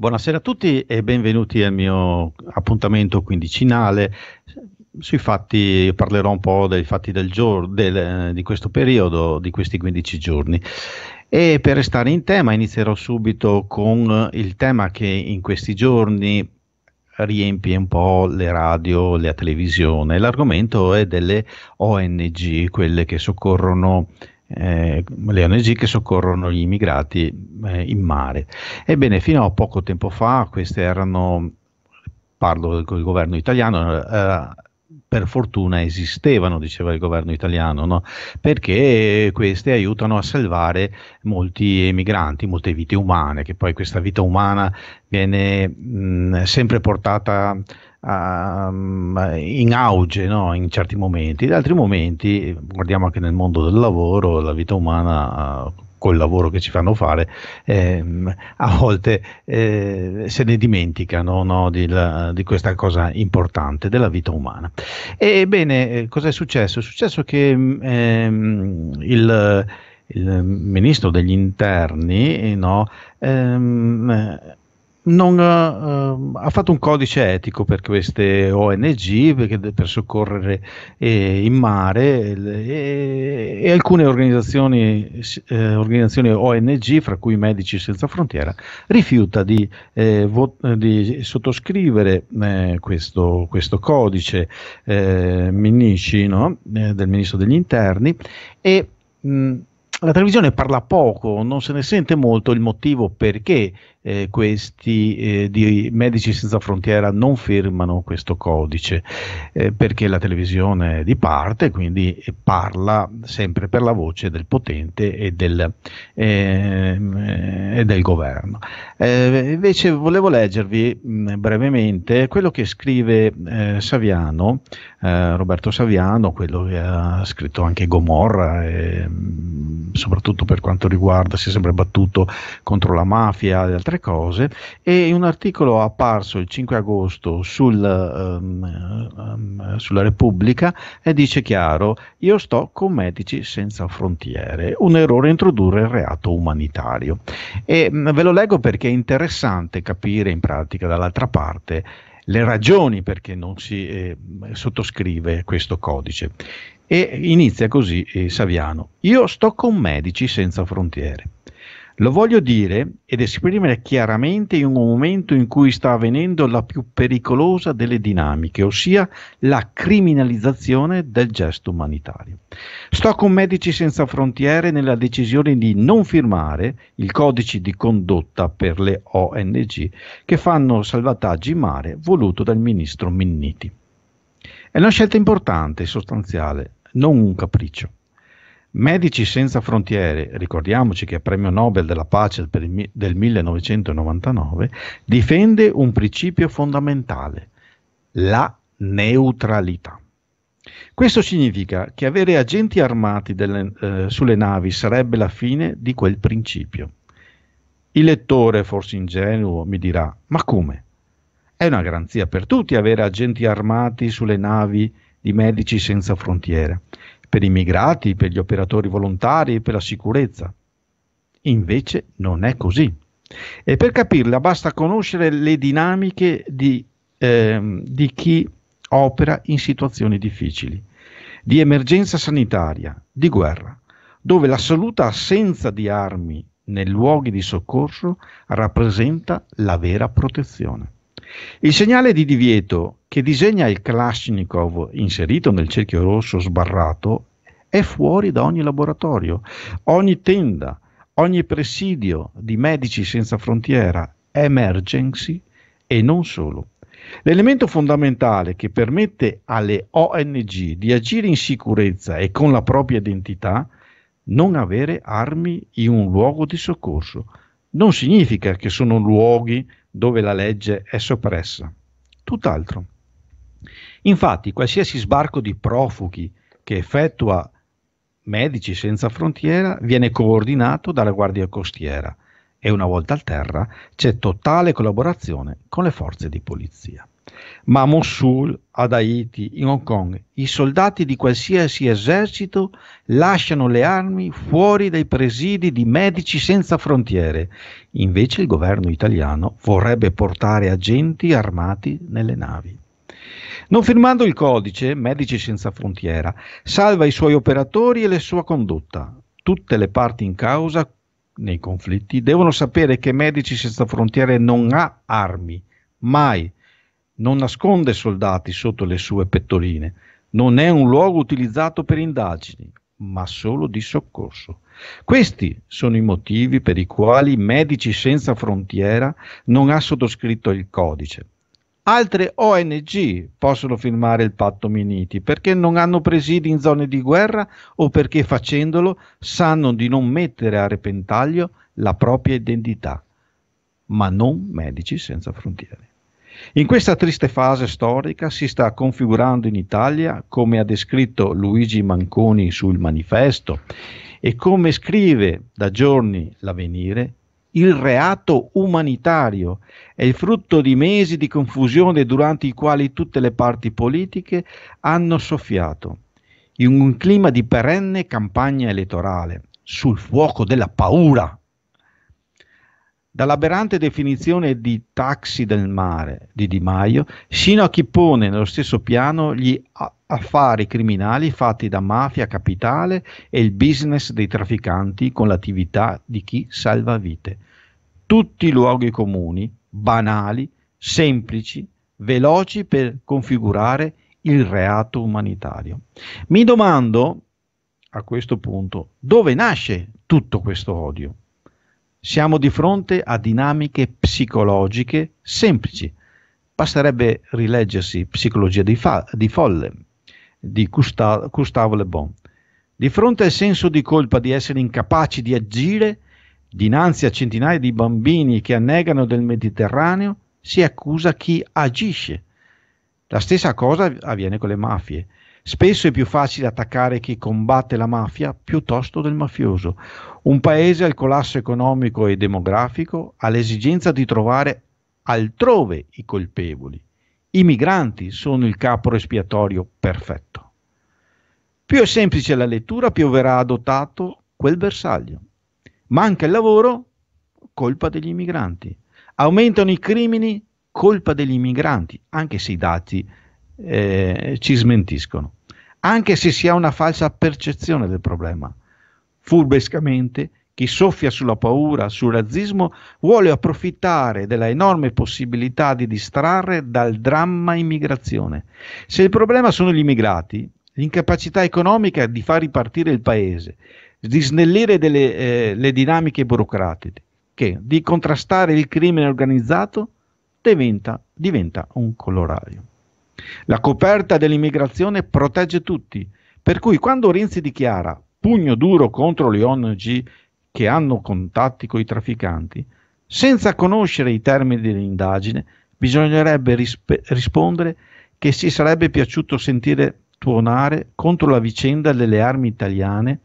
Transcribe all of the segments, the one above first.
Buonasera a tutti e benvenuti al mio appuntamento quindicinale. Sui fatti parlerò un po' dei fatti del giorno, del, di questo periodo, di questi 15 giorni. E per restare in tema inizierò subito con il tema che in questi giorni riempie un po' le radio, la televisione. L'argomento è delle ONG, quelle che soccorrono eh, le ONG che soccorrono gli immigrati eh, in mare. Ebbene, fino a poco tempo fa queste erano, parlo del governo italiano, eh, per fortuna esistevano, diceva il governo italiano, no? perché queste aiutano a salvare molti emigranti, molte vite umane, che poi questa vita umana viene mh, sempre portata Ehm, in auge no? in certi momenti, in altri momenti, guardiamo anche nel mondo del lavoro, la vita umana eh, col lavoro che ci fanno fare, ehm, a volte eh, se ne dimenticano no, di, la, di, questa cosa importante della vita umana. Ebbene, eh, cosa è successo? È successo che ehm, il, il, ministro degli interni no, ehm, non, eh, ha fatto un codice etico per queste ONG perché, per soccorrere eh, in mare e, e alcune organizzazioni, eh, organizzazioni, ONG, fra cui Medici Senza Frontiera, rifiuta di, eh, vo- di sottoscrivere eh, questo, questo, codice eh, Minici no? del Ministro degli Interni e mh, la televisione parla poco, non se ne sente molto il motivo perché eh, questi eh, di Medici Senza Frontiera non firmano questo codice eh, perché la televisione è di parte, quindi parla sempre per la voce del potente e del, ehm, e del governo. Eh, invece volevo leggervi mh, mm, brevemente quello che scrive eh, Saviano, eh, Roberto Saviano, quello che ha scritto anche Gomorra, mm, soprattutto per quanto riguarda, si è sempre battuto contro la mafia e altre altre cose e un articolo apparso il 5 agosto sul, um, um, sulla Repubblica e dice chiaro io sto con Medici Senza Frontiere, un errore introdurre il reato umanitario. E mh, mm, ve lo leggo perché è interessante capire in pratica dall'altra parte le ragioni perché non si eh, sottoscrive questo codice. E inizia così eh, Saviano, io sto con Medici Senza Frontiere. Lo voglio dire ed esprimere chiaramente in un momento in cui sta avvenendo la più pericolosa delle dinamiche, ossia la criminalizzazione del gesto umanitario. Sto con Medici Senza Frontiere nella decisione di non firmare il codice di condotta per le ONG che fanno salvataggi in mare voluto dal ministro Minniti. È una scelta importante e sostanziale, non un capriccio. Medici Senza Frontiere, ricordiamoci che è premio Nobel della pace del 1999, difende un principio fondamentale, la neutralità. Questo significa che avere agenti armati delle, eh, sulle navi sarebbe la fine di quel principio. Il lettore, forse ingenuo, mi dirà, ma come? È una garanzia per tutti avere agenti armati sulle navi di Medici Senza Frontiere per i migrati, per gli operatori volontari, e per la sicurezza. Invece non è così. E per capirla basta conoscere le dinamiche di, eh, di chi opera in situazioni difficili, di emergenza sanitaria, di guerra, dove l'assoluta assenza di armi nei luoghi di soccorso rappresenta la vera protezione. Il segnale di divieto che disegna il Kalashnikov inserito nel cerchio rosso sbarrato è fuori da ogni laboratorio, ogni tenda, ogni presidio di Medici Senza Frontiera, Emergency e non solo. L'elemento fondamentale che permette alle ONG di agire in sicurezza e con la propria identità non avere armi in un luogo di soccorso non significa che sono luoghi dove la legge è soppressa. Tutt'altro. Infatti, qualsiasi sbarco di profughi che effettua Medici Senza Frontiera viene coordinato dalla Guardia Costiera e una volta a terra c'è totale collaborazione con le forze di polizia ma a Mosul, ad Haiti, in Hong Kong, i soldati di qualsiasi esercito lasciano le armi fuori dai presidi di Medici Senza Frontiere. Invece il governo italiano vorrebbe portare agenti armati nelle navi. Non firmando il codice, Medici Senza Frontiera salva i suoi operatori e la sua condotta. Tutte le parti in causa nei conflitti devono sapere che Medici Senza Frontiere non ha armi, mai non nasconde soldati sotto le sue pettoline, non è un luogo utilizzato per indagini, ma solo di soccorso. Questi sono i motivi per i quali Medici Senza Frontiera non ha sottoscritto il codice. Altre ONG possono firmare il patto Miniti perché non hanno presidi in zone di guerra o perché facendolo sanno di non mettere a repentaglio la propria identità, ma non Medici Senza Frontiere. In questa triste fase storica si sta configurando in Italia, come ha descritto Luigi Manconi sul manifesto e come scrive da giorni l'avvenire, il reato umanitario è il frutto di mesi di confusione durante i quali tutte le parti politiche hanno soffiato, in un clima di perenne campagna elettorale, sul fuoco della paura dall'aberrante definizione di taxi del mare di Di Maio, sino a chi pone nello stesso piano gli affari criminali fatti da mafia capitale e il business dei trafficanti con l'attività di chi salva vite. Tutti luoghi comuni, banali, semplici, veloci per configurare il reato umanitario. Mi domando a questo punto dove nasce tutto questo odio. Siamo di fronte a dinamiche psicologiche semplici. Basterebbe rileggersi Psicologia di, fa- di folle di Gusta- Gustave Le Bon. Di fronte al senso di colpa di essere incapaci di agire, dinanzi a centinaia di bambini che annegano nel Mediterraneo, si accusa chi agisce. La stessa cosa avviene con le mafie. Spesso è più facile attaccare chi combatte la mafia piuttosto del mafioso. Un paese al collasso economico e demografico ha l'esigenza di trovare altrove i colpevoli. I migranti sono il capo espiatorio perfetto. Più è semplice la lettura, più verrà adottato quel bersaglio. Manca il lavoro, colpa degli immigranti. Aumentano i crimini, colpa degli immigranti, anche se i dati eh, ci smentiscono anche se si ha una falsa percezione del problema. Furbescamente, chi soffia sulla paura, sul razzismo, vuole approfittare della enorme possibilità di distrarre dal dramma immigrazione. Se il problema sono gli immigrati, l'incapacità economica di far ripartire il paese, di snellire delle, eh, le dinamiche burocratiche, che di contrastare il crimine organizzato diventa, diventa un colorario. La coperta dell'immigrazione protegge tutti, per cui quando Renzi dichiara pugno duro contro le ONG che hanno contatti con i trafficanti, senza conoscere i termini dell'indagine, bisognerebbe rispe- rispondere che si sarebbe piaciuto sentire tuonare contro la vicenda delle armi italiane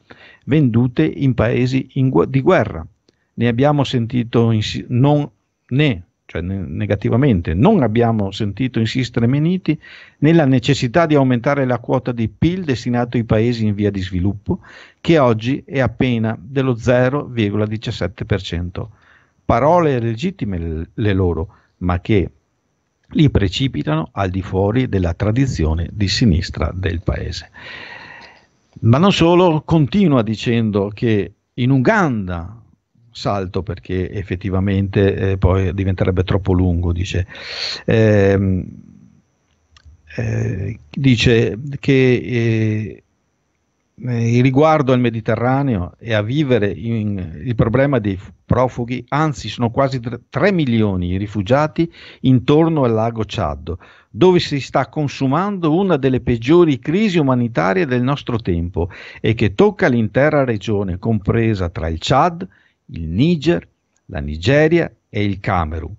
vendute in paesi in gu- di guerra. Ne abbiamo sentito in si- non, né cioè ne- negativamente. Non abbiamo sentito insistere Meniti nella necessità di aumentare la quota di PIL destinato ai paesi in via di sviluppo, che oggi è appena dello 0,17%. Parole legittime le, le loro, ma che li precipitano al di fuori della tradizione di sinistra del paese. Ma non solo, continua dicendo che in Uganda salto perché effettivamente eh, poi diventerebbe troppo lungo, dice. Eh, eh, dice che eh, riguardo al Mediterraneo e a vivere in, il problema dei profughi, anzi sono quasi 3 milioni i rifugiati intorno al lago Ciad, dove si sta consumando una delle peggiori crisi umanitarie del nostro tempo e che tocca l'intera regione compresa tra il Ciad, il Niger, la Nigeria e il Camerun,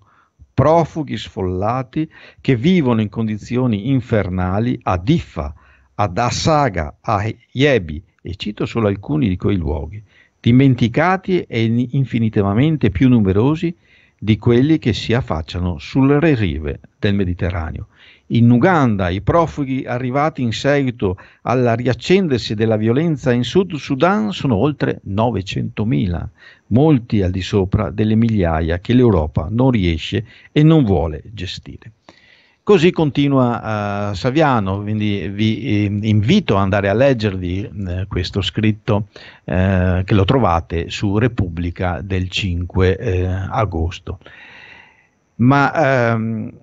profughi sfollati che vivono in condizioni infernali a Diffa, ad Assaga, a Yebi, e cito solo alcuni di quei luoghi, dimenticati e infinitamente più numerosi di quelli che si affacciano sulle rive del Mediterraneo. In Uganda i profughi arrivati in seguito alla riaccendersi della violenza in Sud Sudan sono oltre 900.000, molti al di sopra delle migliaia che l'Europa non riesce e non vuole gestire. Così continua eh, Saviano, quindi vi eh, invito ad andare a leggervi eh, questo scritto eh, che lo trovate su Repubblica del 5 eh, agosto. Ma ehm,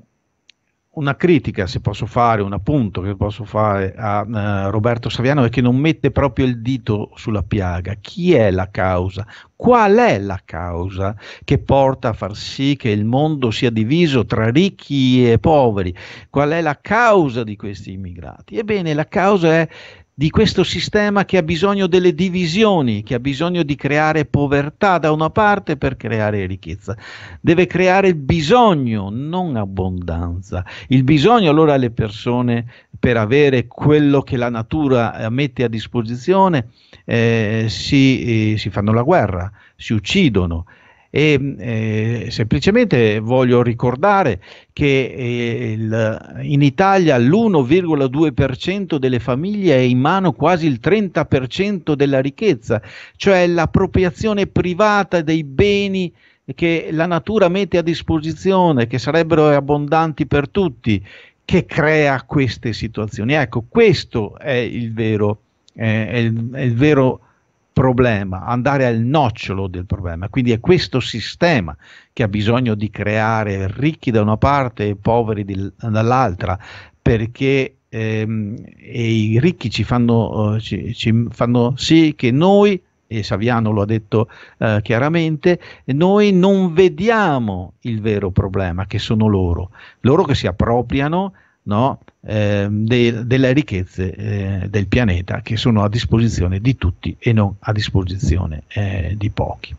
una critica, se posso fare, un appunto che posso fare a eh, Roberto Saviano è che non mette proprio il dito sulla piaga. Chi è la causa? Qual è la causa che porta a far sì che il mondo sia diviso tra ricchi e poveri? Qual è la causa di questi immigrati? Ebbene, la causa è di questo sistema che ha bisogno delle divisioni, che ha bisogno di creare povertà da una parte per creare ricchezza. Deve creare bisogno, non abbondanza. Il bisogno allora alle persone per avere quello che la natura eh, mette a disposizione eh, si, eh, si fanno la guerra, si uccidono. E, eh, semplicemente voglio ricordare che eh, il, in Italia l'1,2% delle famiglie è in mano quasi il 30% della ricchezza, cioè l'appropriazione privata dei beni che la natura mette a disposizione, che sarebbero abbondanti per tutti, che crea queste situazioni. Ecco, questo è il vero, eh, è il, è il vero problema, andare al nocciolo del problema. Quindi è questo sistema che ha bisogno di creare ricchi da una parte e poveri di, dall'altra, perché ehm, i ricchi ci fanno, eh, ci, ci fanno sì che noi e Saviano lo ha detto eh, chiaramente, noi non vediamo il vero problema, che sono loro, loro che si appropriano no, Ehm, de, delle ricchezze eh, del pianeta che sono a disposizione di tutti e non a disposizione eh, di pochi.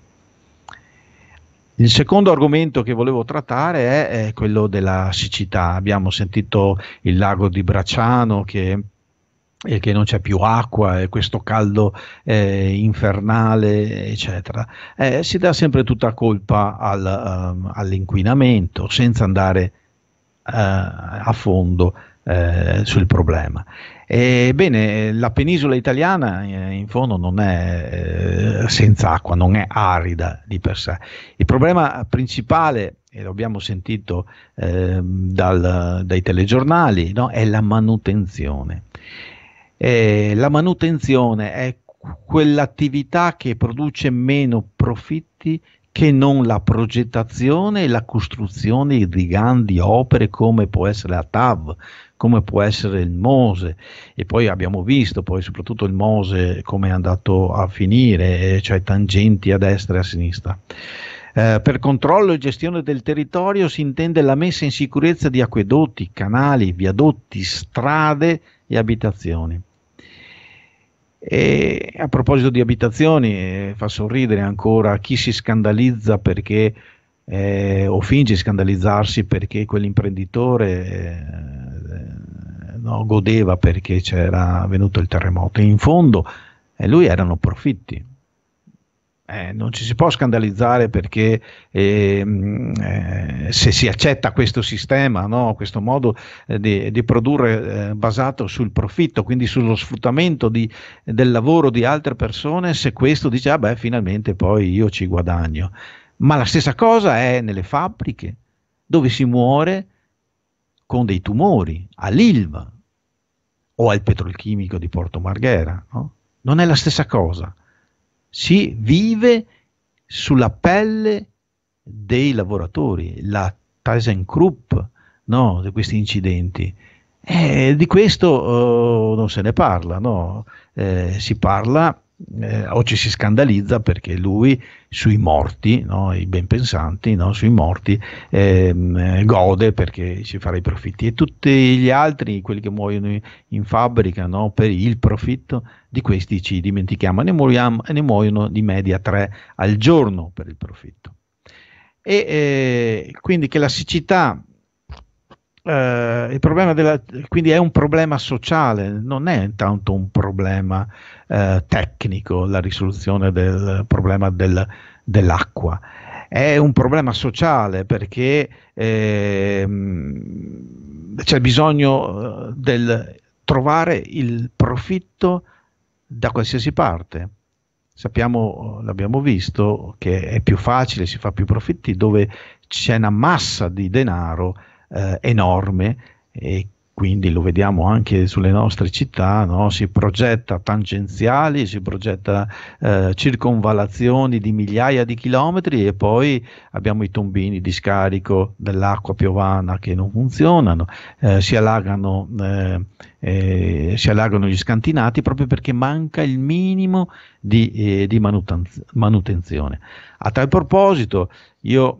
Il secondo argomento che volevo trattare è, è, quello della siccità. Abbiamo sentito il lago di Bracciano che, eh, che non c'è più acqua, e eh, questo caldo eh, infernale, eccetera. Eh, si dà sempre tutta colpa al, um, all'inquinamento senza andare uh, a fondo eh, sul problema. Ebbene, la penisola italiana eh, in fondo non è eh, senza acqua, non è arida di per sé. Il problema principale e l'abbiamo sentito eh, dal, dai telegiornali, no? è la manutenzione. E la manutenzione è quell'attività che produce meno profitti che non la progettazione e la costruzione di grandi opere come può essere la TAV, come può essere il Mose e poi abbiamo visto poi soprattutto il Mose come è andato a finire, cioè tangenti a destra e a sinistra. Eh, per controllo e gestione del territorio si intende la messa in sicurezza di acquedotti, canali, viadotti, strade e abitazioni. E a proposito di abitazioni, eh, fa sorridere ancora chi si scandalizza perché eh, o finge scandalizzarsi perché quell'imprenditore eh, no, godeva perché c'era venuto il terremoto. In fondo eh, lui erano profitti, eh, non ci si può scandalizzare perché ehm, eh, se si accetta questo sistema, no? questo modo eh, di, di, produrre eh, basato sul profitto, quindi sullo sfruttamento di, del lavoro di altre persone, se questo dice, ah beh, finalmente poi io ci guadagno. Ma la stessa cosa è nelle fabbriche, dove si muore con dei tumori, all'ILVA o al petrolchimico di Porto Marghera. No? Non è la stessa cosa si vive sulla pelle dei lavoratori, la ThyssenKrupp, no, di questi incidenti. Eh, di questo eh, non se ne parla, no? eh, si parla eh, o ci si scandalizza perché lui sui morti, no, i ben pensanti, no, sui morti ehm, gode perché ci fa i profitti e tutti gli altri, quelli che muoiono in fabbrica no, per il profitto, di questi ci dimentichiamo e ne, muoiamo, e ne muoiono di media tre al giorno per il profitto. E eh, quindi che la siccità eh, il problema della, quindi è un problema sociale, non è tanto un problema eh, tecnico la risoluzione del problema del, dell'acqua, è un problema sociale perché eh, c'è bisogno eh, del trovare il profitto da qualsiasi parte. Sappiamo, l'abbiamo visto, che è più facile, si fa più profitti dove c'è una massa di denaro eh, enorme e quindi lo vediamo anche sulle nostre città, no? si progetta tangenziali, si progetta eh, circonvalazioni di migliaia di chilometri e poi abbiamo i tombini di scarico dell'acqua piovana che non funzionano, eh, si, allagano, eh, eh si, allagano, gli scantinati proprio perché manca il minimo di, eh, di manutenzione. A tal proposito io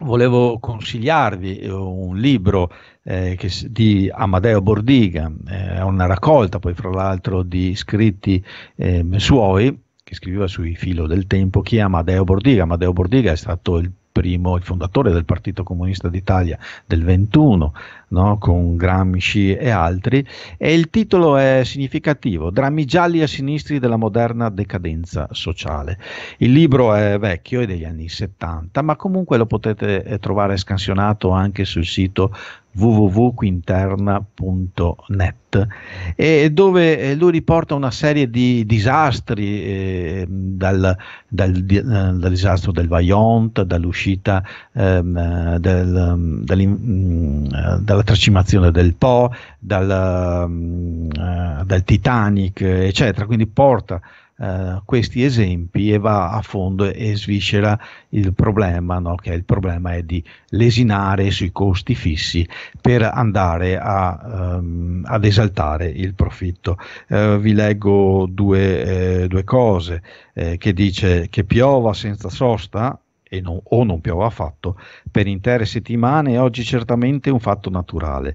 volevo consigliarvi eh, un libro eh, che, di Amadeo Bordiga, eh, è eh, una raccolta poi fra l'altro di scritti eh, suoi che scriveva sui filo del tempo chi è Amadeo Bordiga. Amadeo Bordiga è stato il primo, il fondatore del Partito Comunista d'Italia del 21, no? con Gramsci e altri, e il titolo è significativo, Drammi gialli a sinistri della moderna decadenza sociale. Il libro è vecchio, è degli anni 70, ma comunque lo potete eh, trovare scansionato anche sul sito www.quinterna.net e dove eh, lui riporta una serie di disastri eh, dal, dal, di, eh, dal, disastro del Vaillant, dall'uscita ehm, del, mm, mm, dalla dalla tracimazione del Po, dal, mm, eh, dal Titanic, eccetera. Quindi porta Uh, questi esempi e va a fondo e sviscera il problema, no? che il problema è di lesinare sui costi fissi per andare a, um, ad esaltare il profitto. Uh, vi leggo due, eh, due cose eh, che dice che piova senza sosta e non, o non piova affatto per intere settimane è oggi certamente un fatto naturale,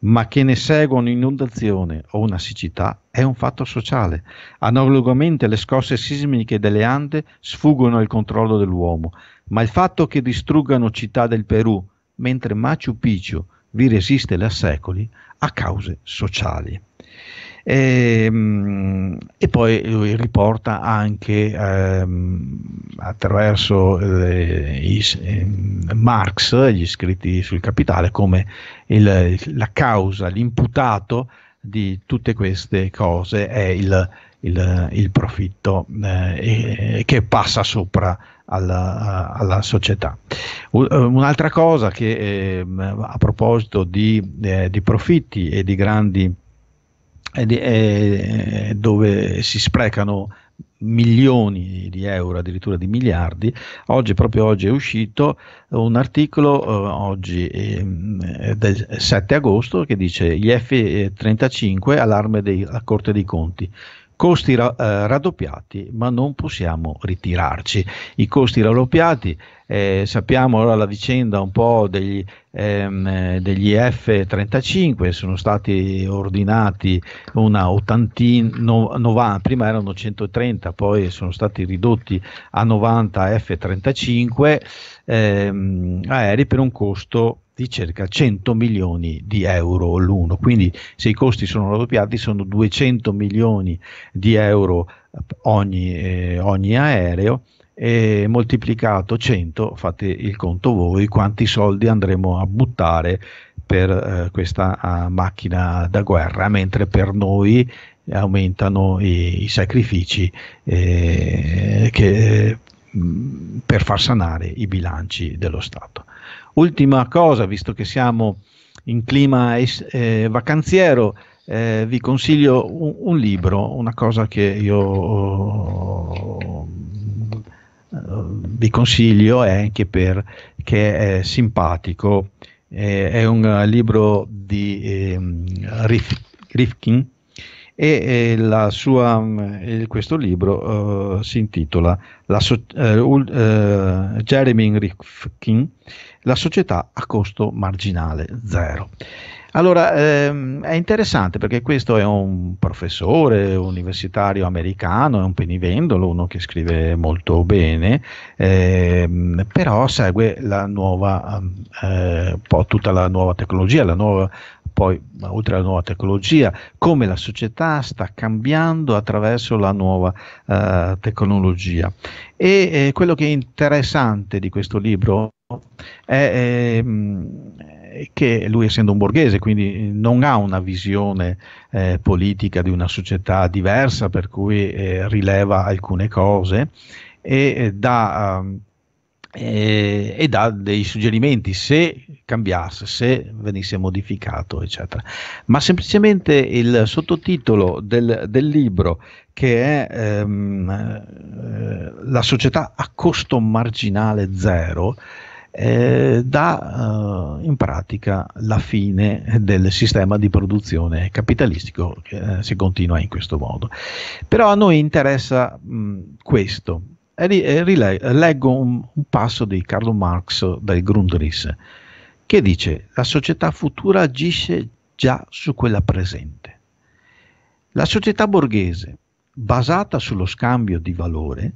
ma che ne segua un'inondazione o una siccità è un fatto sociale. Analogamente le scosse sismiche delle Ande sfuggono al controllo dell'uomo, ma il fatto che distruggano città del Perù, mentre Machu Picchu vi resiste da secoli, ha cause sociali. E, ehm, e poi lui riporta anche ehm, attraverso eh, i, eh, Marx, gli scritti sul Capitale, come il, la causa, l'imputato di tutte queste cose è il, il, il profitto eh, che passa sopra alla, alla società. Eh, un'altra cosa che ehm, a proposito di, eh, di profitti e di grandi dove si sprecano milioni di euro, addirittura di miliardi. Oggi, proprio oggi, è uscito un articolo, eh, oggi eh, del 7 agosto, che dice gli F-35 allarme della Corte dei Conti. Costi ra- eh, raddoppiati, ma non possiamo ritirarci. I costi raddoppiati, eh, sappiamo ora la vicenda un po' degli, ehm, degli F-35, sono stati ordinati una ottantina, no, no, prima erano 130, poi sono stati ridotti a 90 F-35 ehm, aerei per un costo di circa 100 milioni di euro l'uno, quindi se i costi sono raddoppiati sono 200 milioni di euro eh, ogni, eh, ogni aereo e moltiplicato 100 fate il conto voi quanti soldi andremo a buttare per eh, questa uh, macchina da guerra, mentre per noi aumentano i, i sacrifici eh, che, mh, mm, per far sanare i bilanci dello Stato. Ultima cosa, visto che siamo in clima eh, vacanziero, eh, vi consiglio un, un, libro, una cosa che io eh, vi consiglio è eh, anche perché è simpatico. Eh, è un eh, libro di ehm, Rif, Rifkin e sua, questo libro uh, si intitola la so, uh, uh, Jeremy Rifkin la società a costo marginale zero. Allora, ehm, è interessante perché questo è un professore universitario americano, è un penivendolo, uno che scrive molto bene, ehm, però segue la nuova, ehm, eh, tutta la nuova tecnologia, la nuova poi oltre alla nuova tecnologia, come la società sta cambiando attraverso la nuova eh, tecnologia. E eh, quello che è interessante di questo libro è eh, che lui essendo un borghese quindi non ha una visione eh, politica di una società diversa per cui eh, rileva alcune cose e eh, dà, ehm, eh, e dà dei suggerimenti se cambiasse, se venisse modificato, eccetera. Ma semplicemente il sottotitolo del, del libro, che è ehm, eh, La società a costo marginale zero, eh, dà eh, in pratica la fine del sistema di produzione capitalistico che eh, si continua in questo modo. Però a noi interessa mh, questo. E rile- leggo un, un passo di Carlo Marx dal Grundrisse che dice la società futura agisce già su quella presente. La società borghese, basata sullo scambio di valore,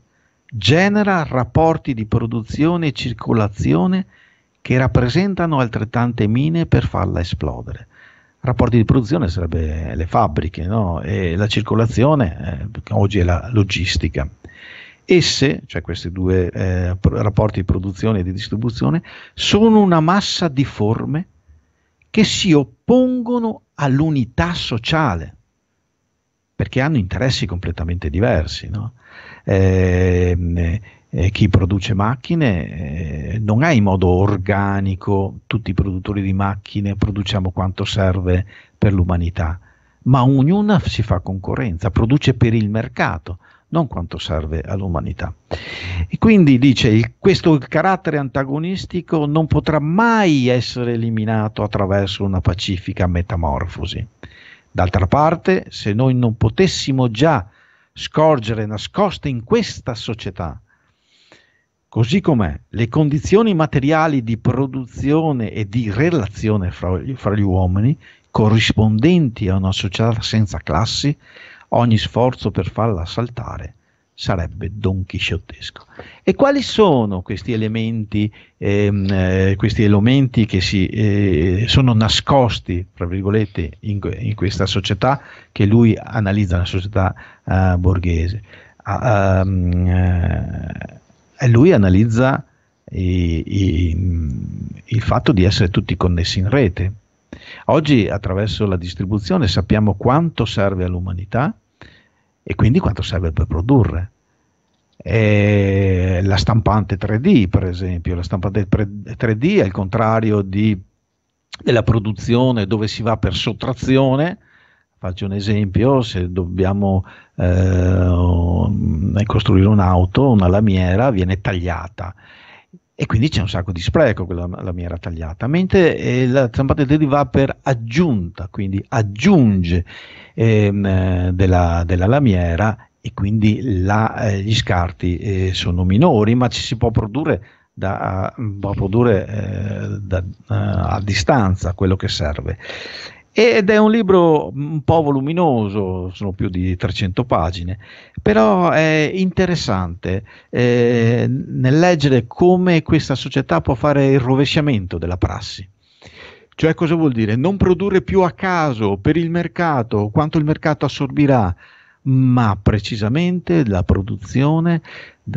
genera rapporti di produzione e circolazione che rappresentano altrettante mine per farla esplodere. Rapporti di produzione sarebbe le fabbriche, no? e la circolazione eh, oggi è la logistica. Esse, cioè questi due eh, rapporti di produzione e di distribuzione, sono una massa di forme che si oppongono all'unità sociale, perché hanno interessi completamente diversi. No? Ehm, eh, chi produce macchine eh, non è in modo organico, tutti i produttori di macchine produciamo quanto serve per l'umanità, ma ognuna si fa concorrenza, produce per il mercato, non quanto serve all'umanità. E quindi dice il, questo carattere antagonistico non potrà mai essere eliminato attraverso una pacifica metamorfosi. D'altra parte, se noi non potessimo già scorgere nascoste in questa società, così com'è, le condizioni materiali di produzione e di relazione fra, fra gli uomini corrispondenti a una società senza classi, ogni sforzo per farla saltare sarebbe Don Chisciottesco. E quali sono questi elementi, ehm, eh, questi elementi che si, eh, sono nascosti, tra virgolette, in, in, questa società che lui analizza, la società eh, borghese? Ah, ehm, eh, lui analizza i, i, il fatto di essere tutti connessi in rete. Oggi attraverso la distribuzione sappiamo quanto serve all'umanità, e quindi quanto serve per produrre. E la stampante 3D, per esempio, la stampante 3D è il contrario di, della produzione dove si va per sottrazione. Faccio un esempio, se dobbiamo eh, eh costruire un'auto, una lamiera viene tagliata e quindi c'è un sacco di spreco quella lamiera tagliata, mentre eh, la zampata di deri va per aggiunta, quindi aggiunge ehm, eh, della, della, lamiera e quindi la, eh, gli scarti eh, sono minori, ma ci si può produrre, da, può produrre eh, da, eh, a distanza quello che serve ed è un libro un po' voluminoso, sono più di 300 pagine, però è interessante eh, nel leggere come questa società può fare il rovesciamento della prassi. Cioè cosa vuol dire? Non produrre più a caso per il mercato, quanto il mercato assorbirà, ma precisamente la produzione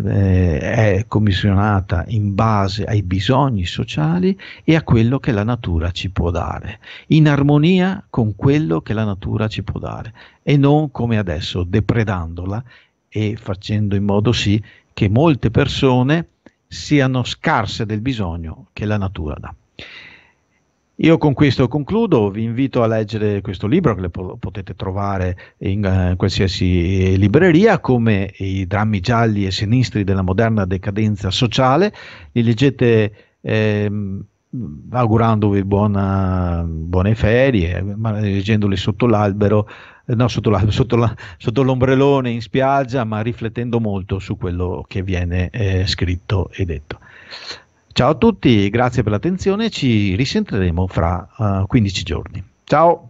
eh, è commissionata in base ai bisogni sociali e a quello che la natura ci può dare, in armonia con quello che la natura ci può dare e non come adesso depredandola e facendo in modo sì che molte persone siano scarse del bisogno che la natura dà. Io con questo concludo, vi invito a leggere questo libro che po- potete trovare in eh, qualsiasi libreria come i drammi gialli e sinistri della moderna decadenza sociale, li leggete eh, augurandovi buona, buone ferie, ma leggendoli sotto l'albero, eh, no sotto, l'albero sotto, la, sotto, l'ombrellone in spiaggia, ma riflettendo molto su quello che viene eh, scritto e detto. Ciao a tutti, grazie per l'attenzione, ci risentiremo fra uh, eh, 15 giorni. Ciao!